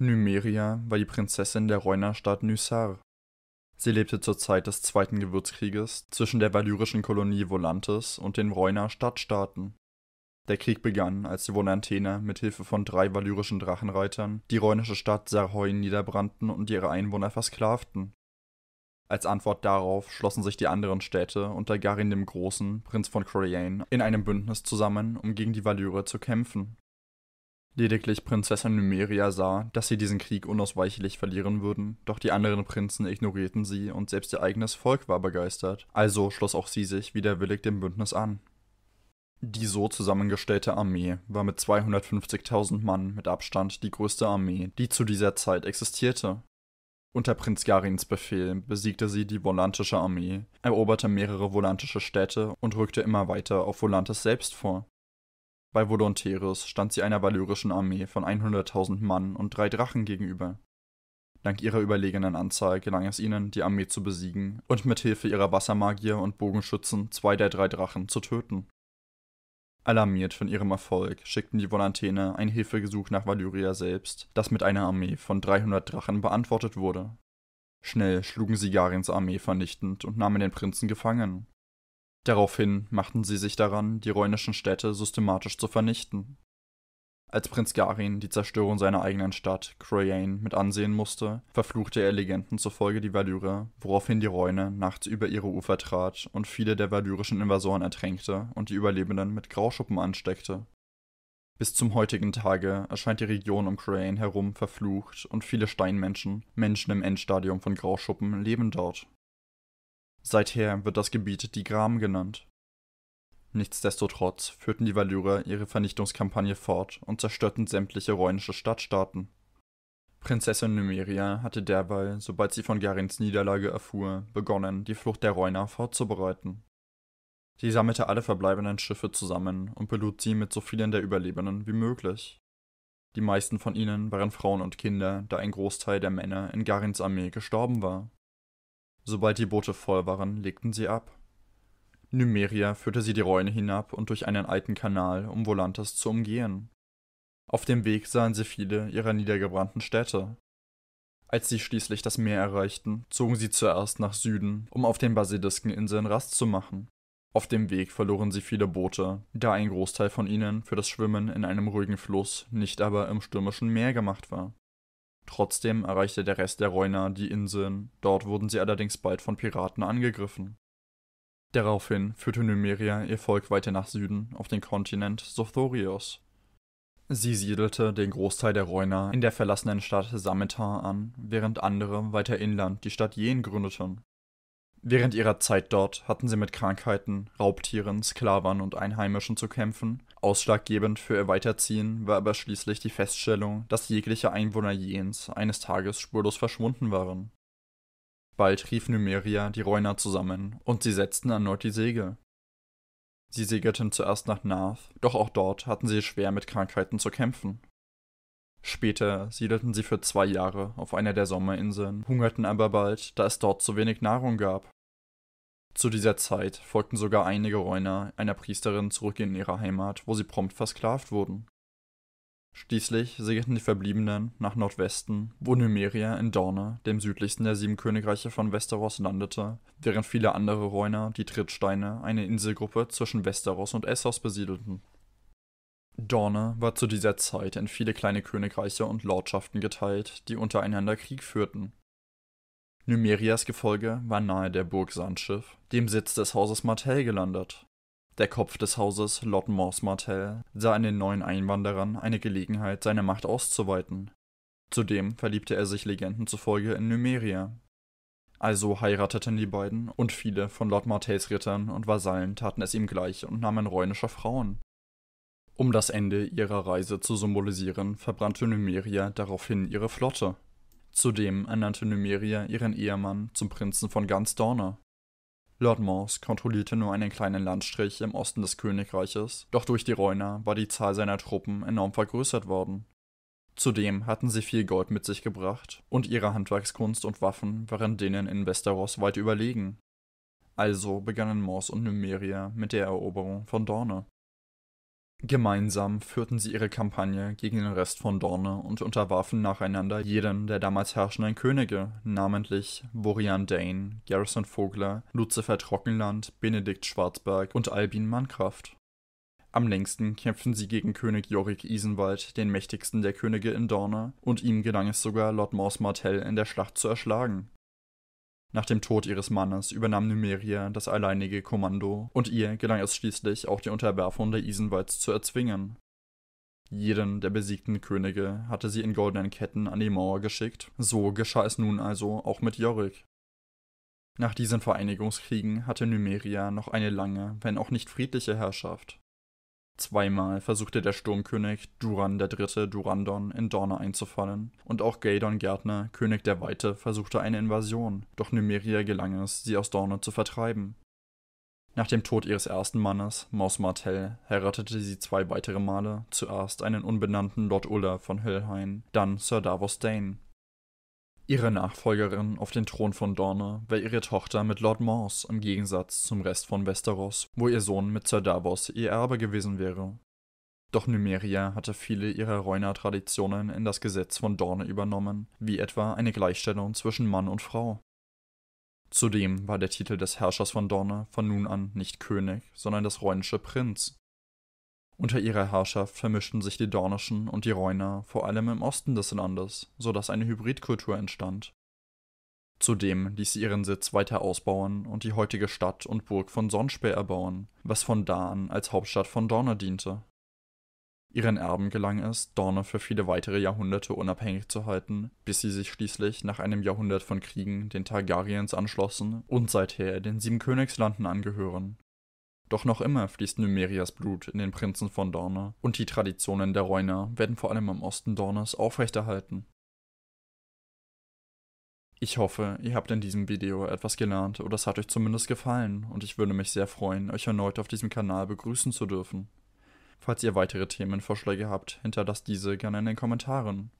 Nymeria war die Prinzessin der Reunerstadt Nysar. Sie lebte zur Zeit des Zweiten Gewürzkrieges zwischen der valyrischen Kolonie Volantes und den Reuner Stadtstaaten. Der Krieg begann, als die Volantener mit Hilfe von drei valyrischen Drachenreitern die reunische Stadt Sarheun niederbrannten und ihre Einwohner versklavten. Als Antwort darauf schlossen sich die anderen Städte unter Garin dem Großen, Prinz von Corian, in einem Bündnis zusammen, um gegen die Valyrer zu kämpfen. Lediglich Prinzessin Numeria sah, dass sie diesen Krieg unausweichlich verlieren würden, doch die anderen Prinzen ignorierten sie und selbst ihr eigenes Volk war begeistert, also schloss auch sie sich widerwillig dem Bündnis an. Die so zusammengestellte Armee war mit 250.000 Mann mit Abstand die größte Armee, die zu dieser Zeit existierte. Unter Prinz Garins Befehl besiegte sie die volantische Armee, eroberte mehrere volantische Städte und rückte immer weiter auf Volantes selbst vor. Bei Volonteros stand sie einer valyrischen Armee von 100.000 Mann und drei Drachen gegenüber. Dank ihrer überlegenen Anzahl gelang es ihnen, die Armee zu besiegen und mit Hilfe ihrer Wassermagier und Bogenschützen zwei der drei Drachen zu töten. Alarmiert von ihrem Erfolg schickten die Volantäne ein Hilfegesuch nach Valyria selbst, das mit einer Armee von 300 Drachen beantwortet wurde. Schnell schlugen sie Garins Armee vernichtend und nahmen den Prinzen gefangen. Daraufhin machten sie sich daran, die räunischen Städte systematisch zu vernichten. Als Prinz Garin die Zerstörung seiner eigenen Stadt, Croyane, mit ansehen musste, verfluchte er Legenden zufolge die Valyre, woraufhin die Räune nachts über ihre Ufer trat und viele der valyrischen Invasoren ertränkte und die Überlebenden mit Grauschuppen ansteckte. Bis zum heutigen Tage erscheint die Region um Croyane herum verflucht und viele Steinmenschen, Menschen im Endstadium von Grauschuppen, leben dort. Seither wird das Gebiet die Digram genannt. Nichtsdestotrotz führten die Valyrer ihre Vernichtungskampagne fort und zerstörten sämtliche rhoinische Stadtstaaten. Prinzessin Numeria hatte derweil, sobald sie von Garins Niederlage erfuhr, begonnen, die Flucht der Rhoiner vorzubereiten. Sie sammelte alle verbleibenden Schiffe zusammen und belud sie mit so vielen der Überlebenden wie möglich. Die meisten von ihnen waren Frauen und Kinder, da ein Großteil der Männer in Garins Armee gestorben war. Sobald die Boote voll waren, legten sie ab. Numeria führte sie die Räune hinab und durch einen alten Kanal, um Volantis zu umgehen. Auf dem Weg sahen sie viele ihrer niedergebrannten Städte. Als sie schließlich das Meer erreichten, zogen sie zuerst nach Süden, um auf den Basiliskeninseln Rast zu machen. Auf dem Weg verloren sie viele Boote, da ein Großteil von ihnen für das Schwimmen in einem ruhigen Fluss, nicht aber im stürmischen Meer gemacht war. Trotzdem erreichte der Rest der Reuner die Inseln, dort wurden sie allerdings bald von Piraten angegriffen. Daraufhin führte Nymeria ihr Volk weiter nach Süden auf den Kontinent Sothorios. Sie siedelte den Großteil der Reuner in der verlassenen Stadt Sametar an, während andere weiter inland die Stadt Jen gründeten. Während ihrer Zeit dort hatten sie mit Krankheiten, Raubtieren, Sklavern und Einheimischen zu kämpfen Ausschlaggebend für ihr Weiterziehen war aber schließlich die Feststellung, dass jegliche Einwohner Jens eines Tages spurlos verschwunden waren. Bald rief Numeria die Reuner zusammen und sie setzten erneut die Segel. Sie segelten zuerst nach Narth, doch auch dort hatten sie schwer mit Krankheiten zu kämpfen. Später siedelten sie für zwei Jahre auf einer der Sommerinseln, hungerten aber bald, da es dort zu wenig Nahrung gab zu dieser Zeit folgten sogar einige Räuner einer Priesterin zurück in ihre Heimat, wo sie prompt versklavt wurden. Schließlich segelten die Verbliebenen nach Nordwesten, wo Numeria in Dorne, dem südlichsten der sieben Königreiche von Westeros, landete, während viele andere Räuner die Trittsteine, eine Inselgruppe zwischen Westeros und Essos besiedelten. Dorne war zu dieser Zeit in viele kleine Königreiche und Lordschaften geteilt, die untereinander Krieg führten. Numerias Gefolge war nahe der Burg Sandschiff, dem Sitz des Hauses Martell, gelandet. Der Kopf des Hauses, Lord Morse Martell, sah in den neuen Einwanderern eine Gelegenheit, seine Macht auszuweiten. Zudem verliebte er sich Legenden zufolge in Numeria. Also heirateten die beiden und viele von Lord Martells Rittern und Vasallen taten es ihm gleich und nahmen räunische Frauen. Um das Ende ihrer Reise zu symbolisieren, verbrannte Numeria daraufhin ihre Flotte, Zudem ernannte Numeria ihren Ehemann zum Prinzen von ganz Dorne. Lord Morse kontrollierte nur einen kleinen Landstrich im Osten des Königreiches, doch durch die Reuner war die Zahl seiner Truppen enorm vergrößert worden. Zudem hatten sie viel Gold mit sich gebracht, und ihre Handwerkskunst und Waffen waren denen in Westeros weit überlegen. Also begannen Morse und Numeria mit der Eroberung von Dorne. Gemeinsam führten sie ihre Kampagne gegen den Rest von Dorne und unterwarfen nacheinander jeden der damals herrschenden Könige, namentlich Borian Dane, Garrison Vogler, Luzifer Trockenland, Benedikt Schwarzberg und Albin Mannkraft. Am längsten kämpften sie gegen König Jorik Isenwald, den mächtigsten der Könige in Dorne, und ihm gelang es sogar, Lord Morse Martell in der Schlacht zu erschlagen. Nach dem Tod ihres Mannes übernahm Numeria das alleinige Kommando und ihr gelang es schließlich auch die Unterwerfung der Isenwalds zu erzwingen. Jeden der besiegten Könige hatte sie in goldenen Ketten an die Mauer geschickt, so geschah es nun also auch mit Jorik. Nach diesen Vereinigungskriegen hatte Numeria noch eine lange, wenn auch nicht friedliche Herrschaft. Zweimal versuchte der Sturmkönig Duran III. Durandon in Dorne einzufallen, und auch Gaedon Gärtner, König der Weite, versuchte eine Invasion, doch Numeria gelang es, sie aus Dorne zu vertreiben. Nach dem Tod ihres ersten Mannes, Maus Martell, heiratete sie zwei weitere Male, zuerst einen unbenannten Lord Ulla von Höllhain, dann Sir Davos Dane, Ihre Nachfolgerin auf den Thron von Dorne war ihre Tochter mit Lord Morse im Gegensatz zum Rest von Westeros, wo ihr Sohn mit Ser Davos ihr Erbe gewesen wäre. Doch Numeria hatte viele ihrer Reuner-Traditionen in das Gesetz von Dorne übernommen, wie etwa eine Gleichstellung zwischen Mann und Frau. Zudem war der Titel des Herrschers von Dorne von nun an nicht König, sondern das rheunische Prinz, unter ihrer Herrschaft vermischten sich die Dornischen und die Reuner vor allem im Osten des Landes, so dass eine Hybridkultur entstand. Zudem ließ sie ihren Sitz weiter ausbauen und die heutige Stadt und Burg von Sonspe erbauen, was von da an als Hauptstadt von Dorne diente. Ihren Erben gelang es, Dorne für viele weitere Jahrhunderte unabhängig zu halten, bis sie sich schließlich nach einem Jahrhundert von Kriegen den Targaryens anschlossen und seither den sieben Königslanden angehören doch noch immer fließt Numerias Blut in den Prinzen von Dorna und die Traditionen der Reuner werden vor allem im Osten Dornas aufrechterhalten. Ich hoffe, ihr habt in diesem Video etwas gelernt oder es hat euch zumindest gefallen und ich würde mich sehr freuen, euch erneut auf diesem Kanal begrüßen zu dürfen. Falls ihr weitere Themenvorschläge habt, hinterlasst diese gerne in den Kommentaren.